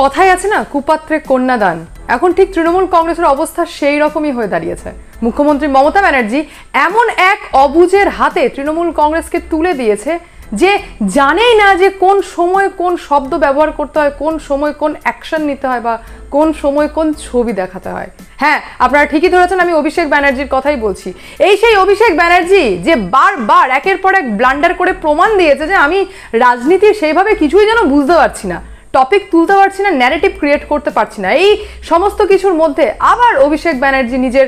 কথাই আছে না কুপাত্রে কন্যাদান এখন ঠিক তৃণমূল কংগ্রেসের অবস্থা সেই রকমই হয়ে দাঁড়িয়েছে মুখ্যমন্ত্রী মমতা ব্যানার্জি এমন এক অবুজের হাতে তৃণমূল কংগ্রেসকে তুলে দিয়েছে যে জানেই না যে কোন সময় কোন শব্দ ব্যবহার করতে হয় কোন সময় কোন অ্যাকশন নিতে হয় বা কোন সময় কোন ছবি দেখাতে হয় হ্যাঁ আপনারা ঠিকই ধরেছেন আমি অভিষেক ব্যানার্জির কথাই বলছি এই সেই অভিষেক ব্যানার্জি যে বারবার একের পর এক ব্লান্ডার করে প্রমাণ দিয়েছে যে আমি রাজনীতির সেইভাবে কিছুই যেন বুঝতে পারছি না টপিক তুলতে পারছি না ন্যারেটিভ ক্রিয়েট করতে পারছি না এই সমস্ত কিছুর মধ্যে আবার অভিষেক ব্যানার্জি নিজের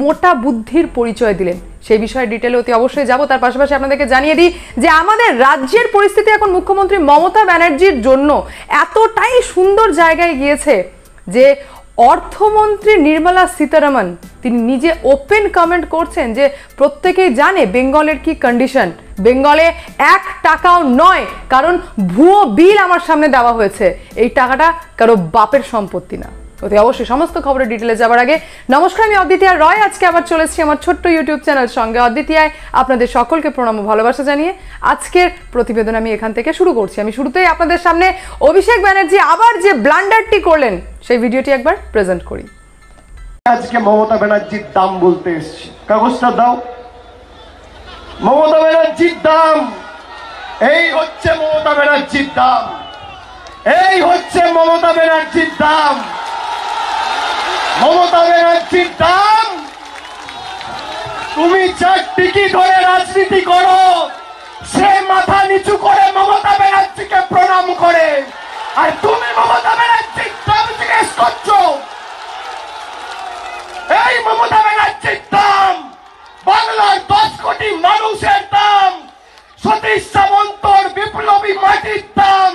মোটা বুদ্ধির পরিচয় দিলেন সেই বিষয়ে ডিটেলে অতি অবশ্যই যাব তার পাশাপাশি আপনাদেরকে জানিয়ে দিই যে আমাদের রাজ্যের পরিস্থিতি এখন মুখ্যমন্ত্রী মমতা ব্যানার্জির জন্য এতটাই সুন্দর জায়গায় গিয়েছে যে অর্থমন্ত্রী নির্মলা সীতারামন তিনি নিজে ওপেন কমেন্ট করছেন যে প্রত্যেকেই জানে বেঙ্গলের কি কন্ডিশন বেঙ্গলে এক টাকাও নয় কারণ ভুয়ো বিল আমার সামনে দেওয়া হয়েছে এই টাকাটা কারো বাপের সম্পত্তি না অতি অবশ্যই সমস্ত খবরের ডিটেলে যাবার আগে নমস্কার আমি অদ্বিতীয়া রয় আজকে আবার চলেছি আমার ছোট্ট ইউটিউব চ্যানেল সঙ্গে অদ্বিতীয়ায় আপনাদের সকলকে প্রণাম ও ভালোবাসা জানিয়ে আজকের প্রতিবেদন আমি এখান থেকে শুরু করছি আমি শুরুতেই আপনাদের সামনে অভিষেক ব্যানার্জি আবার যে ব্লান্ডারটি করলেন সেই ভিডিওটি একবার প্রেজেন্ট করি আজকে মমতা ব্যানার্জির দাম বলতে এসছি কাগজটা দাও মমতা ব্যানার্জির দাম এই হচ্ছে মমতা ব্যানার্জির দাম এই হচ্ছে মমতা ব্যানার্জির দাম তুমি যার টিকি ধরে রাজনীতি করো সে মাথা নিচু করে মমতা ব্যানার্জিকে প্রণাম করে আর তুমি মমতা ব্যানার্জির দাম জিজ্ঞেস করছো এই মমতা ব্যানার্জির দাম বাংলার দশ কোটি মানুষের দাম সতীশ সামন্তর বিপ্লবী মাটির দাম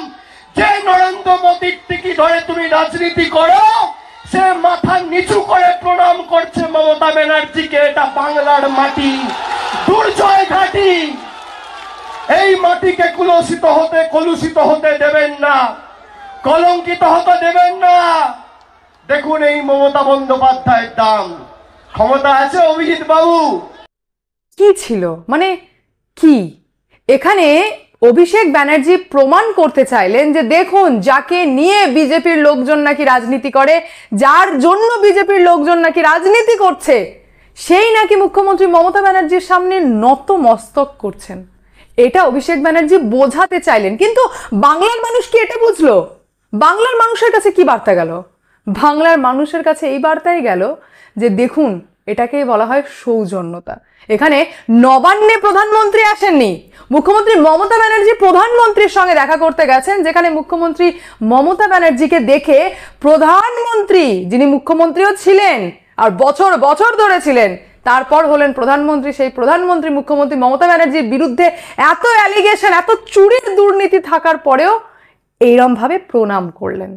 যে নরেন্দ্র মোদীর টিকি ধরে তুমি রাজনীতি করো সে মাথায় নিচু করে প্রণাম করছে মমতা ব্যানার্জিকে এটা বাংলার মাটি দুর্জয় ঘাটি এই মাটিকে কুলসিত হতে কলুষিত হতে দেবেন না কলঙ্কিত হতে দেবেন না দেখুন এই মমতা বন্দ্যোপাধ্যায়ের দাম ক্ষমতা আছে অভিজিৎ বাবু কি ছিল মানে কি এখানে অভিষেক ব্যানার্জি প্রমাণ করতে চাইলেন যে দেখুন যাকে নিয়ে বিজেপির লোকজন নাকি রাজনীতি করে যার জন্য বিজেপির লোকজন নাকি রাজনীতি করছে সেই নাকি মুখ্যমন্ত্রী মমতা ব্যানার্জির সামনে নত মস্তক করছেন এটা অভিষেক ব্যানার্জি বোঝাতে চাইলেন কিন্তু বাংলার মানুষ কি এটা বুঝলো বাংলার মানুষের কাছে কি বার্তা গেল বাংলার মানুষের কাছে এই বার্তাই গেল যে দেখুন এটাকে বলা হয় সৌজন্যতা এখানে নবান্নে প্রধানমন্ত্রী আসেননি মুখ্যমন্ত্রী মমতা ব্যানার্জি প্রধানমন্ত্রীর সঙ্গে দেখা করতে গেছেন যেখানে মুখ্যমন্ত্রী মমতা ব্যানার্জিকে দেখে প্রধানমন্ত্রী যিনি মুখ্যমন্ত্রীও ছিলেন আর বছর বছর ধরে ছিলেন তারপর হলেন প্রধানমন্ত্রী সেই প্রধানমন্ত্রী মুখ্যমন্ত্রী মমতা ব্যানার্জির বিরুদ্ধে এত অ্যালিগেশন এত চুরির দুর্নীতি থাকার পরেও এইরমভাবে প্রণাম করলেন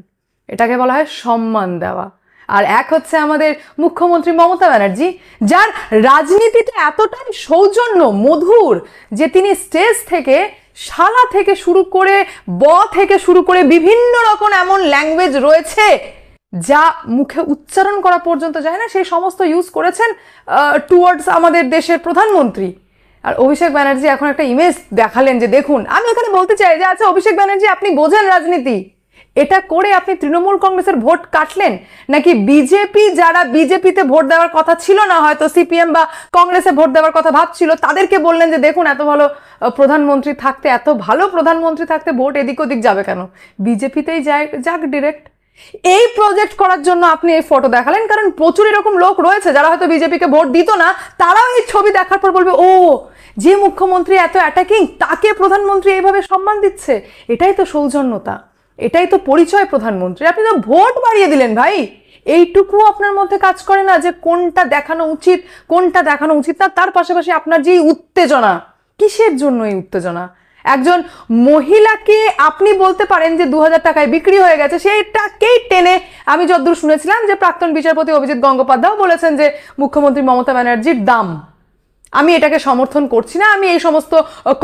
এটাকে বলা হয় সম্মান দেওয়া আর এক হচ্ছে আমাদের মুখ্যমন্ত্রী মমতা ব্যানার্জি যার রাজনীতিটা এতটাই সৌজন্য মধুর যে তিনি স্টেজ থেকে শালা থেকে শুরু করে ব থেকে শুরু করে বিভিন্ন রকম এমন ল্যাঙ্গুয়েজ রয়েছে যা মুখে উচ্চারণ করা পর্যন্ত যায় না সেই সমস্ত ইউজ করেছেন টুয়ার্ডস আমাদের দেশের প্রধানমন্ত্রী আর অভিষেক ব্যানার্জি এখন একটা ইমেজ দেখালেন যে দেখুন আমি এখানে বলতে চাই যে আচ্ছা অভিষেক ব্যানার্জি আপনি বোঝেন রাজনীতি এটা করে আপনি তৃণমূল কংগ্রেসের ভোট কাটলেন নাকি বিজেপি যারা বিজেপিতে ভোট দেওয়ার কথা ছিল না হয়তো সিপিএম বা কংগ্রেসে ভোট দেওয়ার কথা ভাবছিল তাদেরকে বললেন যে দেখুন এত ভালো প্রধানমন্ত্রী থাকতে এত ভালো প্রধানমন্ত্রী থাকতে ভোট এদিক ওদিক যাবে কেন বিজেপিতেই যায় যাক ডিরেক্ট এই প্রজেক্ট করার জন্য আপনি এই ফটো দেখালেন কারণ প্রচুর এরকম লোক রয়েছে যারা হয়তো বিজেপিকে ভোট দিত না তারাও এই ছবি দেখার পর বলবে ও যে মুখ্যমন্ত্রী এত অ্যাটাকিং তাকে প্রধানমন্ত্রী এইভাবে সম্মান দিচ্ছে এটাই তো সৌজন্যতা এটাই তো পরিচয় প্রধানমন্ত্রী আপনি তো ভোট বাড়িয়ে দিলেন ভাই এইটুকু আপনার মধ্যে কাজ করে না যে কোনটা দেখানো উচিত কোনটা দেখানো উচিত না তার পাশাপাশি আপনার যে উত্তেজনা কিসের জন্য এই উত্তেজনা একজন মহিলাকে আপনি বলতে পারেন যে দু টাকায় বিক্রি হয়ে গেছে সেইটাকেই টেনে আমি যদ্দূর শুনেছিলাম যে প্রাক্তন বিচারপতি অভিজিৎ গঙ্গোপাধ্যায় বলেছেন যে মুখ্যমন্ত্রী মমতা ব্যানার্জির দাম আমি এটাকে সমর্থন করছি না আমি এই সমস্ত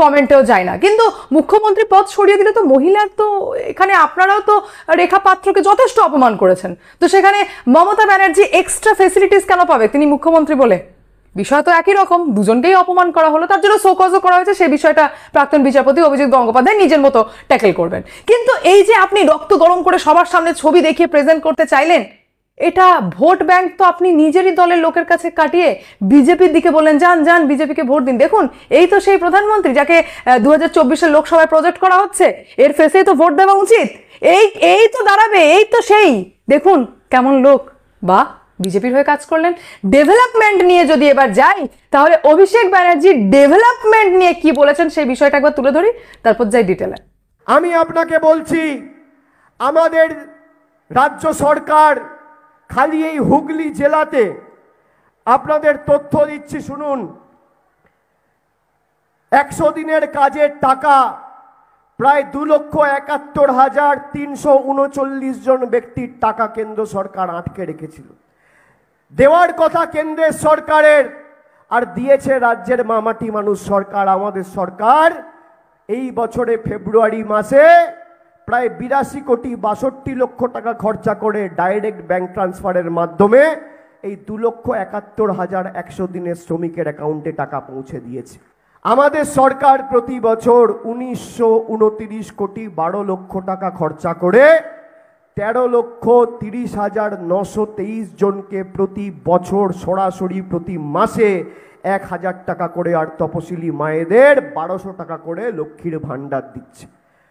কমেন্টেও যাই না কিন্তু মুখ্যমন্ত্রী পদ সরিয়ে দিলে তো মহিলার তো এখানে আপনারাও তো রেখা পাত্রকে যথেষ্ট অপমান করেছেন তো সেখানে মমতা ব্যানার্জি এক্সট্রা ফেসিলিটিস কেন পাবে তিনি মুখ্যমন্ত্রী বলে বিষয় তো একই রকম দুজনকেই অপমান করা হলো তার জন্য শোকজও করা হয়েছে সেই বিষয়টা প্রাক্তন বিচারপতি অভিজিৎ গঙ্গোপাধ্যায় নিজের মতো ট্যাকেল করবেন কিন্তু এই যে আপনি রক্ত গরম করে সবার সামনে ছবি দেখিয়ে প্রেজেন্ট করতে চাইলেন এটা ভোট ব্যাংক তো আপনি নিজেরই দলের লোকের কাছে কাটিয়ে বিজেপির দিকে বলেন যান যান বিজেপিকে ভোট দিন দেখুন এই তো সেই প্রধানমন্ত্রী যাকে দু হাজার চব্বিশের লোকসভায় প্রজেক্ট করা হচ্ছে এর ফেসেই তো ভোট দেওয়া উচিত এই এই তো দাঁড়াবে এই তো সেই দেখুন কেমন লোক বা বিজেপির হয়ে কাজ করলেন ডেভেলপমেন্ট নিয়ে যদি এবার যাই তাহলে অভিষেক ব্যানার্জি ডেভেলপমেন্ট নিয়ে কি বলেছেন সেই বিষয়টা একবার তুলে ধরি তারপর যাই ডিটেলে আমি আপনাকে বলছি আমাদের রাজ্য সরকার খালি এই হুগলি জেলাতে আপনাদের তথ্য দিচ্ছি শুনুন একশো দিনের কাজের টাকা প্রায় দু লক্ষ একাত্তর হাজার তিনশো উনচল্লিশ জন ব্যক্তির টাকা কেন্দ্র সরকার আটকে রেখেছিল দেওয়ার কথা কেন্দ্রের সরকারের আর দিয়েছে রাজ্যের মামাটি মানুষ সরকার আমাদের সরকার এই বছরে ফেব্রুয়ারি মাসে প্রায় বিরাশি কোটি বাষট্টি লক্ষ টাকা খরচা করে ডাইরেক্ট ব্যাংক ট্রান্সফারের মাধ্যমে এই দু লক্ষ একাত্তর হাজার একশো দিনের শ্রমিকের অ্যাকাউন্টে টাকা পৌঁছে দিয়েছে আমাদের সরকার প্রতি বছর উনিশশো উনতিরিশ কোটি বারো লক্ষ টাকা খরচা করে তেরো লক্ষ তিরিশ হাজার নশো তেইশ জনকে প্রতি বছর সরাসরি প্রতি মাসে এক হাজার টাকা করে আর তপশিলি মায়েদের বারোশো টাকা করে লক্ষ্মীর ভাণ্ডার দিচ্ছে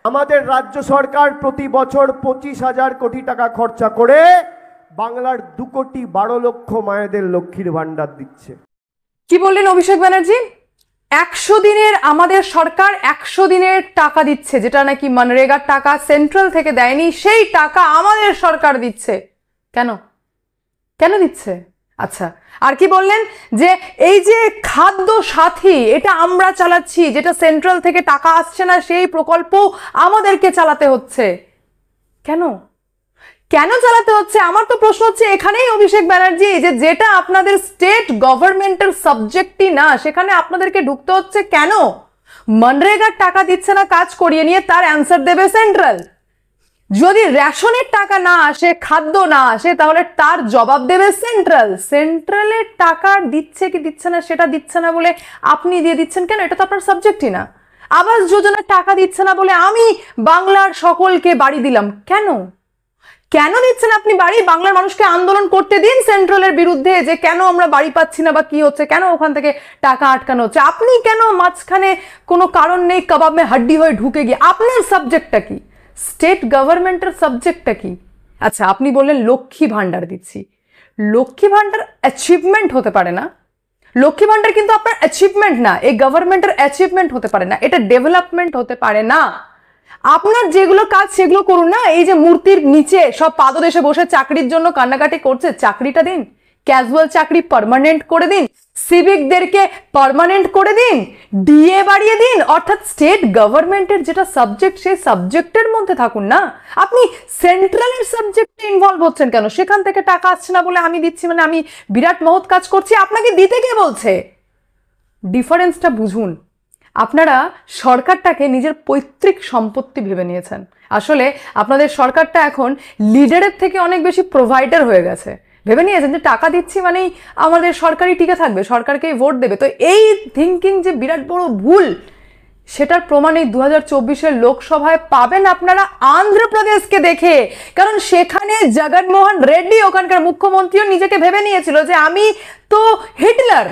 আমাদের রাজ্য সরকার প্রতি বছর পঁচিশ হাজার কোটি টাকা খরচা করে বাংলার দু কোটি বারো লক্ষ মায়েদের লক্ষ্মীর ভাণ্ডার দিচ্ছে কি বললেন অভিষেক ব্যানার্জি একশো দিনের আমাদের সরকার একশো দিনের টাকা দিচ্ছে যেটা নাকি মনরেগার টাকা সেন্ট্রাল থেকে দেয়নি সেই টাকা আমাদের সরকার দিচ্ছে কেন কেন দিচ্ছে আচ্ছা আর কি বললেন যে এই যে খাদ্য সাথী এটা আমরা চালাচ্ছি যেটা সেন্ট্রাল থেকে টাকা আসছে না সেই প্রকল্প আমাদেরকে চালাতে হচ্ছে কেন কেন চালাতে হচ্ছে আমার তো প্রশ্ন হচ্ছে এখানেই অভিষেক ব্যানার্জি যে যেটা আপনাদের স্টেট গভর্নমেন্টের সাবজেক্টই না সেখানে আপনাদেরকে ঢুকতে হচ্ছে কেন মনরেগার টাকা দিচ্ছে না কাজ করিয়ে নিয়ে তার অ্যান্সার দেবে সেন্ট্রাল যদি রেশনের টাকা না আসে খাদ্য না আসে তাহলে তার জবাব দেবে সেন্ট্রাল সেন্ট্রালের টাকা দিচ্ছে কি দিচ্ছে না সেটা দিচ্ছে না বলে আপনি দিয়ে দিচ্ছেন কেন এটা তো আপনার সাবজেক্টই না আবাস যোজনার টাকা দিচ্ছে না বলে আমি বাংলার সকলকে বাড়ি দিলাম কেন কেন দিচ্ছেন আপনি বাড়ি বাংলার মানুষকে আন্দোলন করতে দিন সেন্ট্রালের বিরুদ্ধে যে কেন আমরা বাড়ি পাচ্ছি না বা কি হচ্ছে কেন ওখান থেকে টাকা আটকানো হচ্ছে আপনি কেন মাঝখানে কোনো কারণ নেই কাবাবে হাড্ডি হয়ে ঢুকে গিয়ে আপনার সাবজেক্টটা কি স্টেট গভর্নমেন্টের সাবজেক্টটা কি আচ্ছা আপনি বললেন লক্ষ্মী ভাণ্ডার দিচ্ছি লক্ষ্মী ভাণ্ডার অ্যাচিভমেন্ট হতে পারে না লক্ষ্মী ভাণ্ডার কিন্তু আপনার অ্যাচিভমেন্ট না এই গভর্নমেন্টের অ্যাচিভমেন্ট হতে পারে না এটা ডেভেলপমেন্ট হতে পারে না আপনার যেগুলো কাজ সেগুলো করুন না এই যে মূর্তির নিচে সব পাদদেশে বসে চাকরির জন্য কান্নাকাটি করছে চাকরিটা দিন ক্যাজুয়াল চাকরি পারমানেন্ট করে দিন সিভিকদেরকে পারমানেন্ট করে দিন ডিএ বাড়িয়ে দিন অর্থাৎ স্টেট গভর্নমেন্টের যেটা সাবজেক্ট সেই সাবজেক্টের মধ্যে থাকুন না আপনি সেন্ট্রালের সাবজেক্টে ইনভলভ হচ্ছেন কেন সেখান থেকে টাকা আসছে না বলে আমি দিচ্ছি মানে আমি বিরাট মহৎ কাজ করছি আপনাকে দিতে কে বলছে ডিফারেন্সটা বুঝুন আপনারা সরকারটাকে নিজের পৈতৃক সম্পত্তি ভেবে নিয়েছেন আসলে আপনাদের সরকারটা এখন লিডারের থেকে অনেক বেশি প্রোভাইডার হয়ে গেছে ভেবে নিয়েছেন যে টাকা দিচ্ছি মানেই আমাদের সরকারই টিকে থাকবে সরকারকেই ভোট দেবে তো এই থিঙ্কিং যে বিরাট বড় ভুল সেটার প্রমাণ এই দু হাজার লোকসভায় পাবেন আপনারা আন্ধ্রপ্রদেশকে দেখে কারণ সেখানে জগনমোহন রেড্ডি ওখানকার মুখ্যমন্ত্রীও নিজেকে ভেবে নিয়েছিল যে আমি তো হিটলার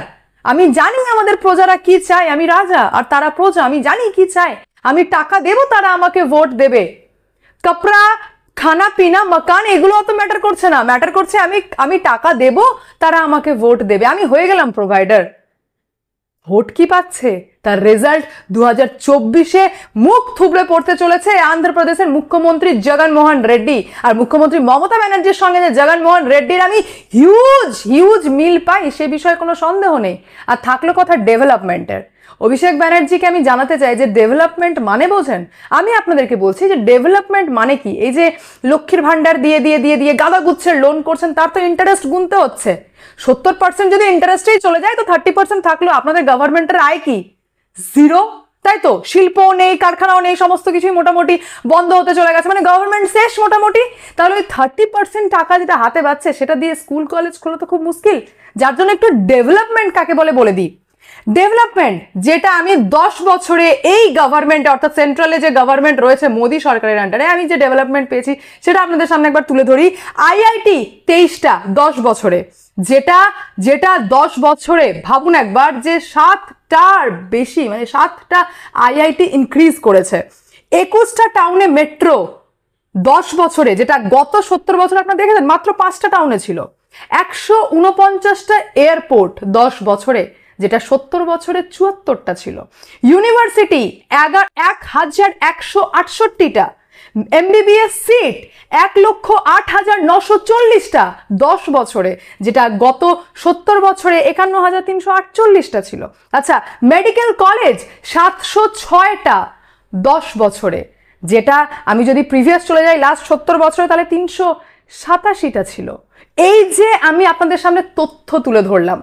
আমি জানি আমাদের প্রজারা কি চায় আমি রাজা আর তারা প্রজা আমি জানি কি চায় আমি টাকা দেব তারা আমাকে ভোট দেবে কপড়া খানা পিনা মাকান এগুলো অত ম্যাটার করছে না ম্যাটার করছে আমি আমি টাকা দেব তারা আমাকে ভোট দেবে আমি হয়ে গেলাম প্রোভাইডার ভোট কি পাচ্ছে তার রেজাল্ট দু হাজার চব্বিশে মুখ থুবড়ে পড়তে চলেছে আন্ধ্রপ্রদেশের মুখ্যমন্ত্রী জগনমোহন রেড্ডি আর মুখ্যমন্ত্রী মমতা ব্যানার্জির সঙ্গে যে জগনমোহন রেড্ডির আমি হিউজ হিউজ মিল পাই সে বিষয়ে কোনো সন্দেহ নেই আর থাকলো কথা ডেভেলপমেন্টের অভিষেক ব্যানার্জিকে আমি জানাতে চাই যে ডেভেলপমেন্ট মানে বোঝেন আমি আপনাদেরকে বলছি যে ডেভেলপমেন্ট মানে কি এই যে লক্ষ্মীর ভাণ্ডার দিয়ে দিয়ে দিয়ে দিয়ে গাদা গুচ্ছের লোন করছেন তার তো ইন্টারেস্ট গুনতে হচ্ছে সত্তর পার্সেন্ট যদি ইন্টারেস্টেই চলে যায় তো থার্টি পার্সেন্ট থাকলেও আপনাদের গভর্নমেন্টের আয় কি জিরো তাই তো শিল্প নেই কারখানাও নেই সমস্ত কিছুই মোটামুটি বন্ধ হতে চলে গেছে মানে গভর্নমেন্ট শেষ মোটামুটি তাহলে ওই থার্টি পার্সেন্ট টাকা যেটা হাতে পাচ্ছে সেটা দিয়ে স্কুল কলেজ খোলা তো খুব মুশকিল যার জন্য একটু ডেভেলপমেন্ট কাকে বলে বলে দিই ডেভেলপমেন্ট যেটা আমি দশ বছরে এই গভর্নমেন্ট অর্থাৎ সেন্ট্রালে যে গভর্নমেন্ট রয়েছে মোদি সরকারের আন্ডারে আমি যে ডেভেলপমেন্ট পেয়েছি সেটা আপনাদের সামনে একবার তুলে ধরি আইআইটি তেইশটা দশ বছরে যেটা যেটা দশ বছরে ভাবুন একবার যে সাতটার বেশি মানে সাতটা আইআইটি ইনক্রিজ করেছে একুশটা টাউনে মেট্রো দশ বছরে যেটা গত সত্তর বছর আপনারা দেখেছেন মাত্র পাঁচটা টাউনে ছিল একশো উনপঞ্চাশটা এয়ারপোর্ট দশ বছরে যেটা সত্তর বছরে চুয়াত্তরটা ছিল ইউনিভার্সিটি এগারো এক হাজার একশো আটষট্টিটা এমবিবিএস সিট এক লক্ষ আট হাজার নশো চল্লিশটা দশ বছরে যেটা গত সত্তর বছরে একান্ন হাজার তিনশো আটচল্লিশটা ছিল আচ্ছা মেডিকেল কলেজ সাতশো ছয়টা দশ বছরে যেটা আমি যদি প্রিভিয়াস চলে যাই লাস্ট সত্তর বছরে তাহলে তিনশো সাতাশিটা ছিল এই যে আমি আপনাদের সামনে তথ্য তুলে ধরলাম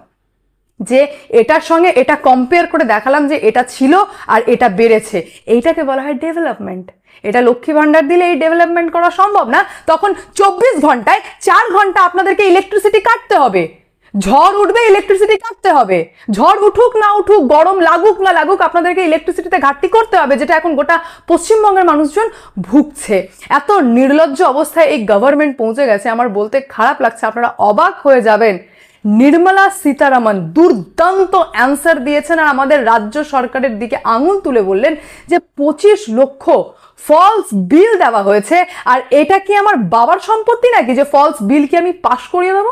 যে এটার সঙ্গে এটা কম্পেয়ার করে দেখালাম যে এটা ছিল আর এটা বেড়েছে এইটাকে বলা হয় ডেভেলপমেন্ট এটা লক্ষ্মী ভাণ্ডার দিলে এই ডেভেলপমেন্ট করা সম্ভব না তখন চব্বিশ ঘন্টায় চার ঘন্টা আপনাদেরকে ইলেকট্রিসিটি কাটতে হবে ঝড় উঠবে ইলেকট্রিসিটি কাটতে হবে ঝড় উঠুক না উঠুক গরম লাগুক না লাগুক আপনাদেরকে ইলেকট্রিসিটিতে ঘাটতি করতে হবে যেটা এখন গোটা পশ্চিমবঙ্গের মানুষজন ভুগছে এত নির্লজ্জ অবস্থায় এই গভর্নমেন্ট পৌঁছে গেছে আমার বলতে খারাপ লাগছে আপনারা অবাক হয়ে যাবেন নির্মলা সীতারামন দুর্দান্ত অ্যান্সার দিয়েছেন আর আমাদের রাজ্য সরকারের দিকে আঙুল তুলে বললেন যে পঁচিশ লক্ষ ফলস বিল দেওয়া হয়েছে আর এটা কি আমার বাবার সম্পত্তি নাকি যে ফলস বিল কি আমি পাশ করিয়ে দেবো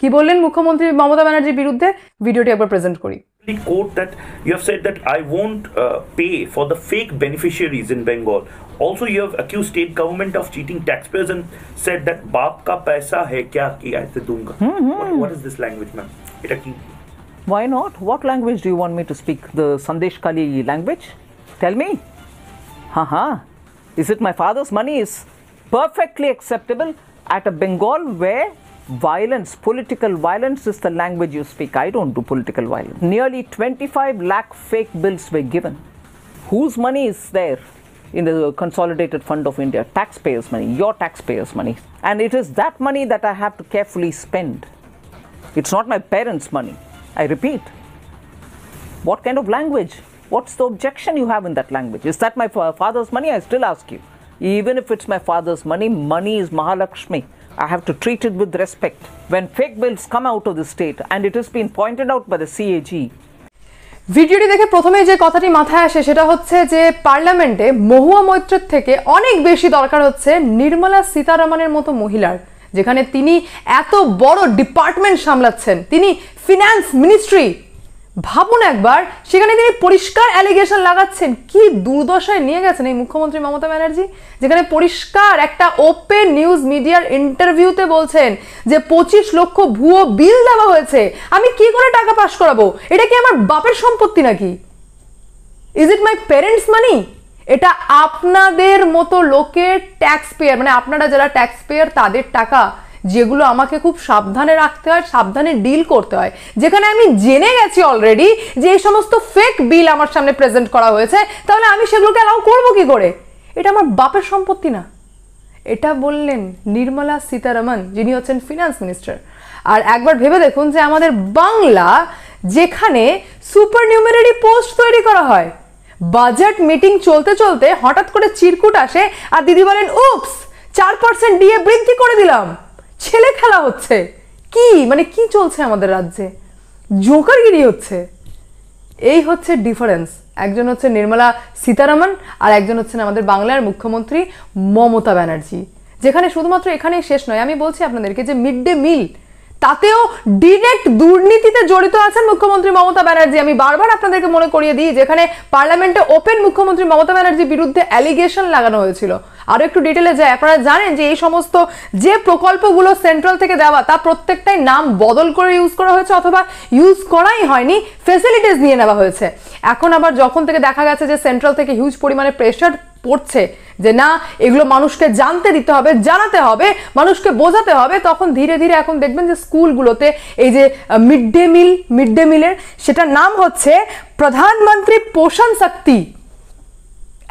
কি বললেন মুখ্যমন্ত্রী মমতা ব্যানার্জির বিরুদ্ধে ভিডিওটি একবার প্রেজেন্ট করি quote that you have said that I won't uh, pay for the fake beneficiaries in Bengal. Also, you have accused state government of cheating taxpayers and said that "baap ka paisa hai kya ki aise dunga." Mm-hmm. What, what is this language, ma'am? Why not? What language do you want me to speak? The Sandesh Kali language? Tell me. Haha. Is it my father's money is perfectly acceptable at a Bengal where violence, political violence is the language you speak. I don't do political violence. Nearly 25 lakh fake bills were given. Whose money is there in the Consolidated Fund of India? Taxpayers' money, your taxpayers' money. And it is that money that I have to carefully spend. It's not my parents' money. I repeat. What kind of language? What's the objection you have in that language? Is that my father's money? I still ask you. Even if it's my father's money, money is Mahalakshmi. I have to treat it with respect. When fake bills come out of the state, and it has been pointed out by the CAG, ভিডিওটি দেখে প্রথমে যে কথাটি মাথায় আসে সেটা হচ্ছে যে পার্লামেন্টে মহুয়া মৈত্রের থেকে অনেক বেশি দরকার হচ্ছে নির্মলা সীতারামনের মতো মহিলার যেখানে তিনি এত বড় ডিপার্টমেন্ট সামলাচ্ছেন তিনি ফিনান্স মিনিস্ট্রি ভাবুন একবার সেখানে তিনি পরিষ্কার অ্যালিগেশন লাগাচ্ছেন কি দুর্দশায় নিয়ে গেছেন এই মুখ্যমন্ত্রী মমতা ব্যানার্জি যেখানে পরিষ্কার একটা ওপেন নিউজ মিডিয়ার ইন্টারভিউতে বলছেন যে পঁচিশ লক্ষ ভুয়ো বিল দেওয়া হয়েছে আমি কি করে টাকা পাস করাবো এটা কি আমার বাপের সম্পত্তি নাকি ইজ ইট মাই প্যারেন্টস মানি এটা আপনাদের মতো লোকের ট্যাক্স পেয়ার মানে আপনারা যারা ট্যাক্স পেয়ার তাদের টাকা যেগুলো আমাকে খুব সাবধানে রাখতে হয় সাবধানে ডিল করতে হয় যেখানে আমি জেনে গেছি অলরেডি যে এই সমস্ত ফেক বিল আমার সামনে প্রেজেন্ট করা হয়েছে তাহলে আমি সেগুলোকে অ্যালাউ করবো কি করে এটা আমার বাপের সম্পত্তি না এটা বললেন নির্মলা সীতারামন যিনি হচ্ছেন ফিনান্স মিনিস্টার আর একবার ভেবে দেখুন যে আমাদের বাংলা যেখানে সুপার নিউমেরারি পোস্ট তৈরি করা হয় বাজেট মিটিং চলতে চলতে হঠাৎ করে চিরকুট আসে আর দিদি বলেন উপস চার পার্সেন্ট দিয়ে বৃদ্ধি করে দিলাম ছেলে খেলা হচ্ছে কি মানে কি চলছে আমাদের রাজ্যে জোকারগিরি হচ্ছে এই হচ্ছে ডিফারেন্স একজন হচ্ছে নির্মলা সীতারামন আর একজন হচ্ছেন আমাদের বাংলার মুখ্যমন্ত্রী মমতা ব্যানার্জি যেখানে শুধুমাত্র এখানেই শেষ নয় আমি বলছি আপনাদেরকে যে মিড ডে মিল তাতেও ডিরেক্ট দুর্নীতিতে জড়িত আছেন মুখ্যমন্ত্রী মমতা ব্যানার্জি আমি বারবার আপনাদেরকে মনে করিয়ে দিই যেখানে পার্লামেন্টে ওপেন মুখ্যমন্ত্রী মমতা ব্যানার্জির বিরুদ্ধে অ্যালিগেশন লাগানো হয়েছিল আরও একটু ডিটেলে যায় আপনারা জানেন যে এই সমস্ত যে প্রকল্পগুলো সেন্ট্রাল থেকে দেওয়া তা প্রত্যেকটাই নাম বদল করে ইউজ করা হয়েছে অথবা ইউজ করাই হয়নি ফেসিলিটিস নিয়ে নেওয়া হয়েছে এখন আবার যখন থেকে দেখা গেছে যে সেন্ট্রাল থেকে হিউজ পরিমাণে প্রেশার পড়ছে যে না এগুলো মানুষকে জানতে দিতে হবে জানাতে হবে মানুষকে বোঝাতে হবে তখন ধীরে ধীরে এখন দেখবেন যে স্কুলগুলোতে এই যে mid day meal mid day মিলের সেটার নাম হচ্ছে প্রধানমন্ত্রী পোষণ শক্তি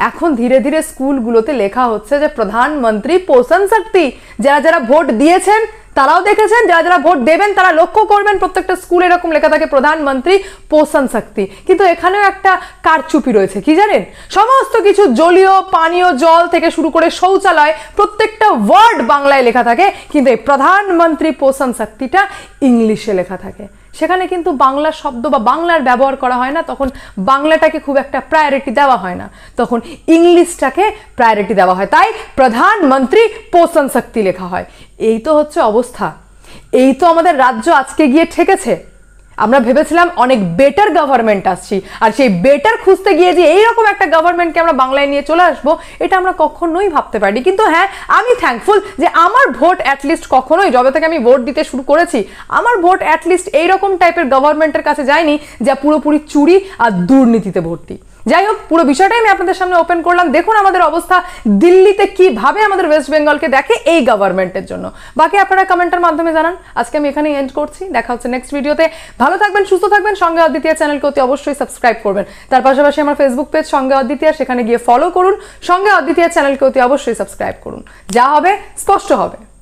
এখন ধীরে ধীরে স্কুলগুলোতে লেখা হচ্ছে যে প্রধানমন্ত্রী পোষণ শক্তি যারা যারা ভোট দিয়েছেন তারাও দেখেছেন যারা যারা ভোট দেবেন তারা লক্ষ্য করবেন প্রত্যেকটা স্কুলে এরকম লেখা থাকে প্রধানমন্ত্রী পোষণ শক্তি কিন্তু এখানেও একটা কারচুপি রয়েছে কি জানেন সমস্ত কিছু জলীয় পানীয় জল থেকে শুরু করে শৌচালয় প্রত্যেকটা ওয়ার্ড বাংলায় লেখা থাকে কিন্তু এই প্রধানমন্ত্রী পোষণ শক্তিটা ইংলিশে লেখা থাকে সেখানে কিন্তু বাংলা শব্দ বা বাংলার ব্যবহার করা হয় না তখন বাংলাটাকে খুব একটা প্রায়োরিটি দেওয়া হয় না তখন ইংলিশটাকে প্রায়োরিটি দেওয়া হয় তাই প্রধানমন্ত্রী পোষণ শক্তি লেখা হয় এই তো হচ্ছে অবস্থা এই তো আমাদের রাজ্য আজকে গিয়ে ঠেকেছে আমরা ভেবেছিলাম অনেক বেটার গভর্নমেন্ট আসছি আর সেই বেটার খুঁজতে গিয়ে যে এইরকম একটা গভর্নমেন্টকে আমরা বাংলায় নিয়ে চলে আসব এটা আমরা কখনোই ভাবতে পারি কিন্তু হ্যাঁ আমি থ্যাঙ্কফুল যে আমার ভোট অ্যাটলিস্ট কখনোই যবে থেকে আমি ভোট দিতে শুরু করেছি আমার ভোট অ্যাটলিস্ট এইরকম টাইপের গভর্নমেন্টের কাছে যায়নি যা পুরোপুরি চুরি আর দুর্নীতিতে ভর্তি যাই হোক পুরো বিষয়টাই আমি আপনাদের সামনে ওপেন করলাম দেখুন আমাদের অবস্থা দিল্লিতে কিভাবে আমাদের ওয়েস্ট বেঙ্গলকে দেখে এই গভর্নমেন্টের জন্য বাকি আপনারা কমেন্টের মাধ্যমে জানান আজকে আমি এখানেই এন্ড করছি দেখা হচ্ছে নেক্সট ভিডিওতে ভালো থাকবেন সুস্থ থাকবেন সঙ্গে অদ্বিতীয় চ্যানেলকে অতি অবশ্যই সাবস্ক্রাইব করবেন তার পাশাপাশি আমার ফেসবুক পেজ সঙ্গে অদ্বিতীয় সেখানে গিয়ে ফলো করুন সঙ্গে অদ্বিতীয় চ্যানেলকে অতি অবশ্যই সাবস্ক্রাইব করুন যা হবে স্পষ্ট হবে